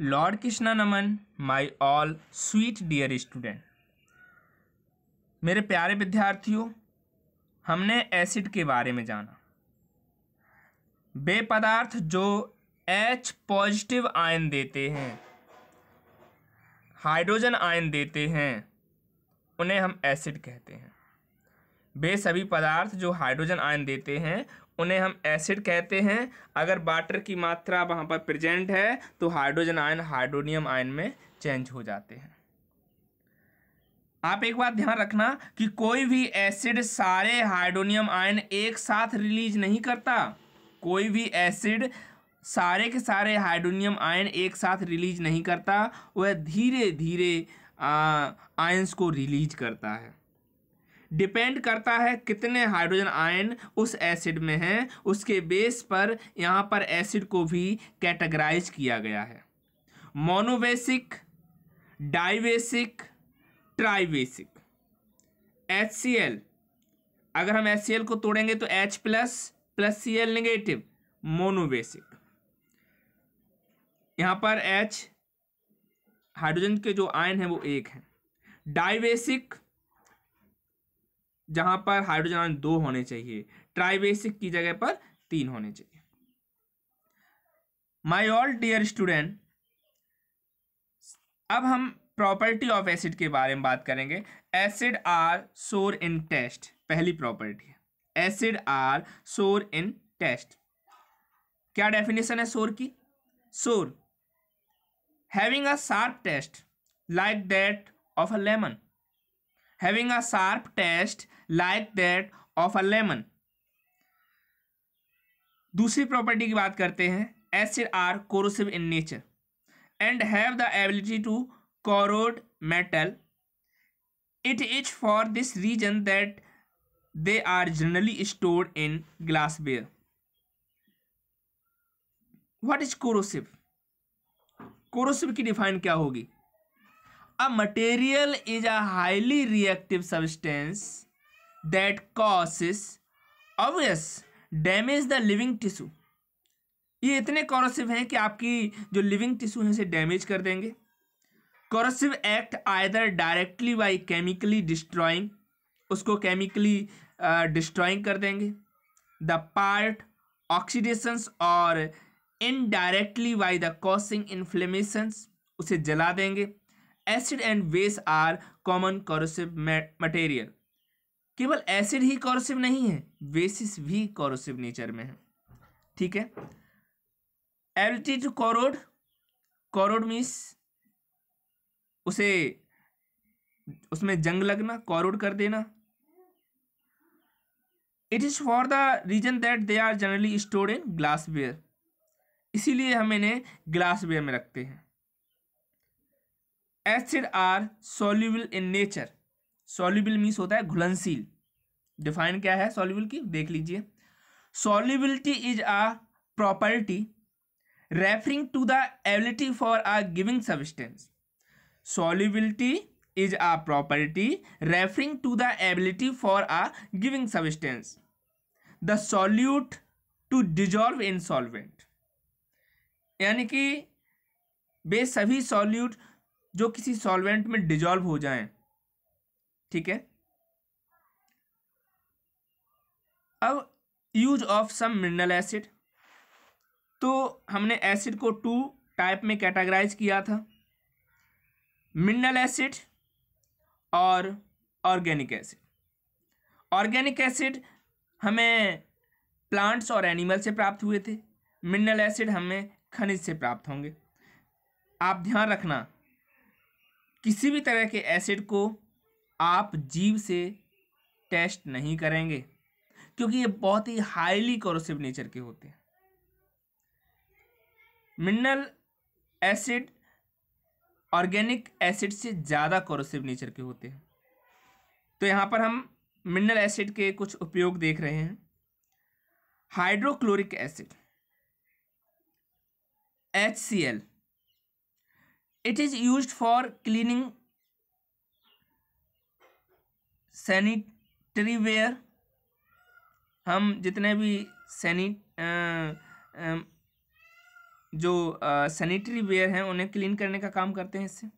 Lord Krishna नमन my all sweet dear student मेरे प्यारे विद्यार्थियों हमने एसिड के बारे में जाना वे पदार्थ जो एच पॉजिटिव आयन देते हैं हाइड्रोजन आयन देते हैं उन्हें हम एसिड कहते हैं वे सभी पदार्थ जो हाइड्रोजन आयन देते हैं उन्हें हम एसिड कहते हैं अगर वाटर की मात्रा वहाँ पर प्रेजेंट है तो हाइड्रोजन आयन हाइड्रोनियम आयन में चेंज हो जाते हैं आप एक बात ध्यान रखना कि कोई भी एसिड सारे हाइड्रोनियम आयन एक साथ रिलीज नहीं करता कोई भी एसिड सारे के सारे हाइड्रोनियम आयन एक साथ रिलीज नहीं करता वह धीरे धीरे आयंस को रिलीज करता है डिपेंड करता है कितने हाइड्रोजन आयन उस एसिड में हैं उसके बेस पर यहाँ पर एसिड को भी कैटेगराइज किया गया है मोनोवेसिक डाइवेसिक ट्राइवेसिक एच सी एल अगर हम एच सी एल को तोड़ेंगे तो H plus plus C L negative monobasic यहाँ पर एच हाइड्रोजन के जो आयन है वो एक है डाइवेसिक जहां पर हाइड्रोजन आयन दो होने चाहिए ट्राइबेसिक की जगह पर तीन होने चाहिए माई ऑल डियर स्टूडेंट अब हम प्रॉपर्टी ऑफ एसिड के बारे में बात करेंगे acid are sour in taste पहली प्रॉपर्टी है acid are sour in taste क्या डेफिनेशन है सोर की sour having a sharp taste like that of a lemon having a sharp taste like that of a lemon दूसरी property की बात करते हैं acid are corrosive in nature and have the ability to corrode metal it is for this reason that they are generally stored in glassware what is corrosive corrosive की define क्या होगी a material is a highly reactive substance that causes obvious damage the living tissue ये इतने corrosive हैं कि आपकी जो living tissue है उसे डैमेज कर देंगे corrosive act either directly by chemically destroying उसको केमिकली डिस्ट्रॉइंग uh, कर देंगे द पार्ट ऑक्सीडेशंस और indirectly by the causing inflammations उसे जला देंगे acid and base are common corrosive material केवल एसिड ही कॉरोसिव नहीं है बेसिस भी कॉरोसिव नेचर में है ठीक है एल्टी टू कॉरोड कॉरोड मीन्स उसे उसमें जंग लगना कॉरोड कर देना it is for the reason that they are generally stored in glassware इसीलिए हम इन्हें ग्लासवेयर में रखते हैं acid are soluble in nature soluble means होता है घुलनशील डिफाइन क्या है सोल्यूबल की देख लीजिए solubility is a property referring to the ability for a giving substance solubility is a property referring to the ability for a giving substance the solute to dissolve in solvent यानी कि वे सभी solute जो किसी solvent में dissolve हो जाएं ठीक है अब use of some mineral acid तो हमने एसिड को टू टाइप में कैटेगराइज किया था मिनरल एसिड और ऑर्गेनिक एसिड ऑर्गेनिक एसिड हमें प्लांट्स और एनिमल से प्राप्त हुए थे मिनरल एसिड हमें खनिज से प्राप्त होंगे आप ध्यान रखना किसी भी तरह के एसिड को आप जीव से टेस्ट नहीं करेंगे क्योंकि ये बहुत ही हाईली कॉरोसिव नेचर के होते हैं मिनरल एसिड ऑर्गेनिक एसिड से ज़्यादा कॉरोसिव नेचर के होते हैं तो यहाँ पर हम मिनरल एसिड के कुछ उपयोग देख रहे हैं hydrochloric acid H C L it is use for cleaning sanitary ware हम जितने भी सैनि जो सैनिटरी वेयर हैं उन्हें क्लीन करने का काम करते हैं इससे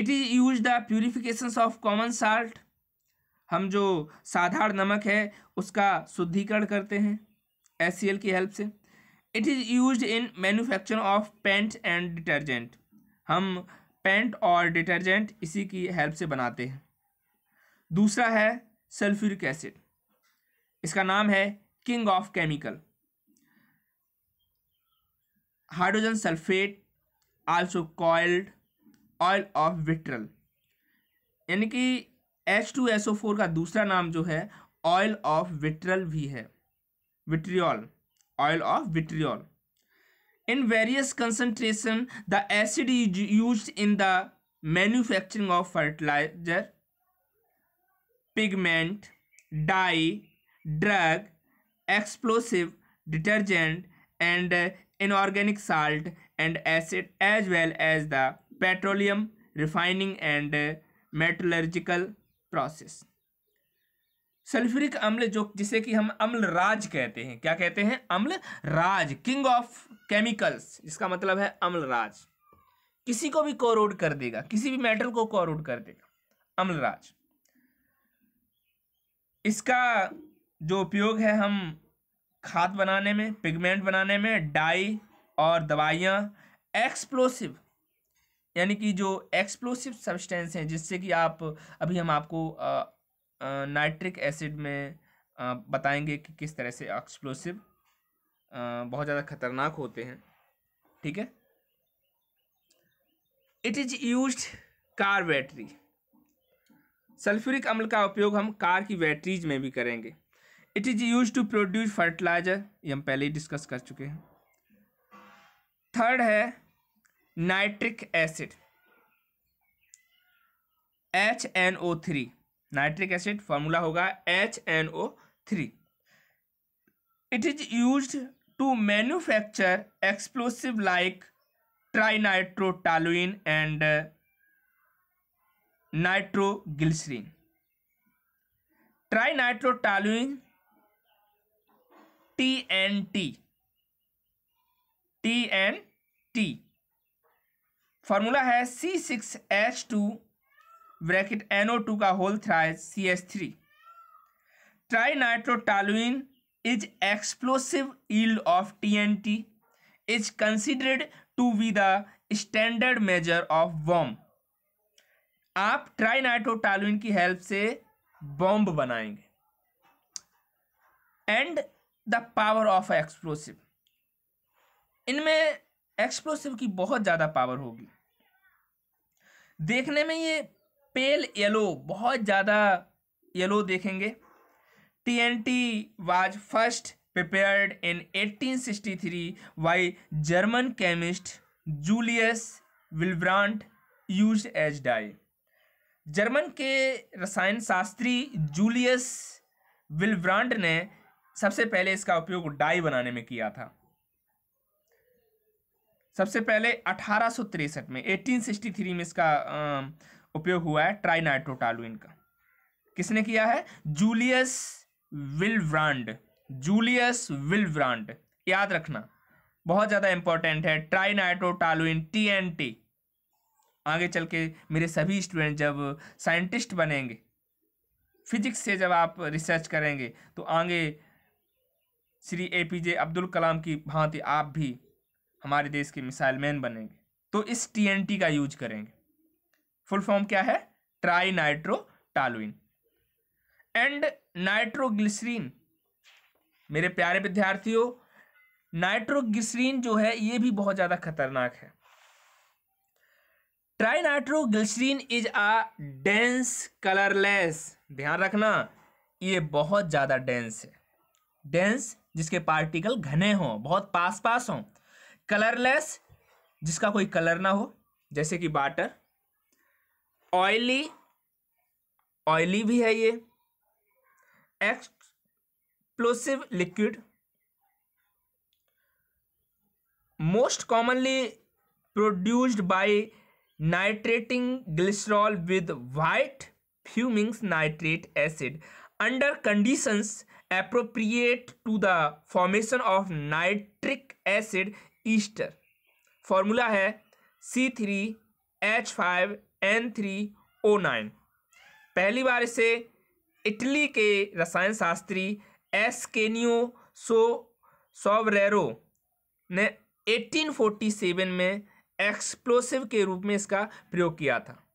it is use the purification of common salt हम जो साधारण नमक है उसका शुद्धिकरण करते हैं एस की हेल्प से it is use in manufacture of paint and detergent हम पेंट और डिटर्जेंट इसी की हेल्प से बनाते हैं दूसरा है सल्फ्यूरिक एसिड इसका नाम है king of chemical hydrogen sulphate also called oil of vitriol यानी कि H two S O four का दूसरा नाम जो है ऑयल ऑफ विट्रल भी है vitriol oil of vitriol In various concentration, the acid is used in the manufacturing of fertilizer, pigment, dye, drug, explosive, detergent and inorganic salt and acid as well as the petroleum refining and metallurgical process. Sulphuric अम्ल जो जिसे कि हम अम्ल राज कहते हैं क्या कहते हैं अम्ल राज किंग ऑफ केमिकल्स इसका मतलब है अम्ल राज किसी को भी कोरोड कर देगा किसी भी मेटल को कोरोड कर देगा अम्ल राज इसका जो उपयोग है हम खाद बनाने में पिगमेंट बनाने में डाई और दवाइयाँ एक्सप्लोसिव यानी कि जो एक्सप्लोसिव सब्सटेंस हैं जिससे कि आप अभी हम आपको नाइट्रिक एसिड में बताएंगे कि किस तरह से एक्सप्लोसिव बहुत ज़्यादा खतरनाक होते हैं ठीक है it is use car battery sulphuric अम्ल का उपयोग हम कार की बैटरीज में भी करेंगे it is use to produce fertiliser ये हम पहले ही डिस्कस कर चुके हैं थर्ड है nitric acid H N O three nitric acid formula होगा H N O three it is use to manufacture explosive like trinitrotoluene and nitroglycerine trinitrotoluene T N T T N T formula है C six H two bracket two का whole thrice C S three nitrotoluene is explosive yield of T N T is considered to be the standard measure of bomb आप nitrotoluene की help से bomb बनाएंगे and the power of explosive इनमें explosive की बहुत ज़्यादा power होगी देखने में ये पेल येलो बहुत ज़्यादा येलो देखेंगे T N T was first prepared in 1863 by German chemist Julius Wilbrand use as dye German के रसायन शास्त्री जूलियस विलब्रांड ने सबसे पहले इसका उपयोग डाई बनाने में किया था सबसे पहले अठारह में 1863 में इसका उपयोग हुआ है ट्राइनाइट्रोटालुइन का किसने किया है जूलियस विलब्रांड जूलियस विलब्रांड याद रखना बहुत ज़्यादा इंपॉर्टेंट है ट्राइनाइट्रोटालुइन टी आगे चल के मेरे सभी स्टूडेंट जब साइंटिस्ट बनेंगे फिजिक्स से जब आप रिसर्च करेंगे तो आगे Shri A P J Abdul Kalam की भांति आप भी हमारे देश के मिसाइल मैन बनेंगे तो इस टी का यूज करेंगे फुल फॉर्म क्या है ट्राई नाइट्रोटालुइन एंड नाइट्रोग्लिसरीन मेरे प्यारे विद्यार्थियों नाइट्रोग्लिसरीन जो है ये भी बहुत ज़्यादा खतरनाक है tri nitroglycerine is a dense colourless ध्यान रखना ये बहुत ज़्यादा डेंस है डेंस जिसके पार्टिकल घने हों बहुत पास पास हों कलरलेस जिसका कोई कलर ना हो जैसे कि वाटर ऑयली ऑयली भी है ये explosive liquid most commonly produced by nitrating glycerol with white fumings nitrate acid under conditions appropriate to the formation of nitric acid ester formula है C three H five N three O nine पहली बार इसे Italy के रसायन शास्त्री एसकेनियो सो सोवरेरो ने 1847 में explosive के रूप में इसका प्रयोग किया था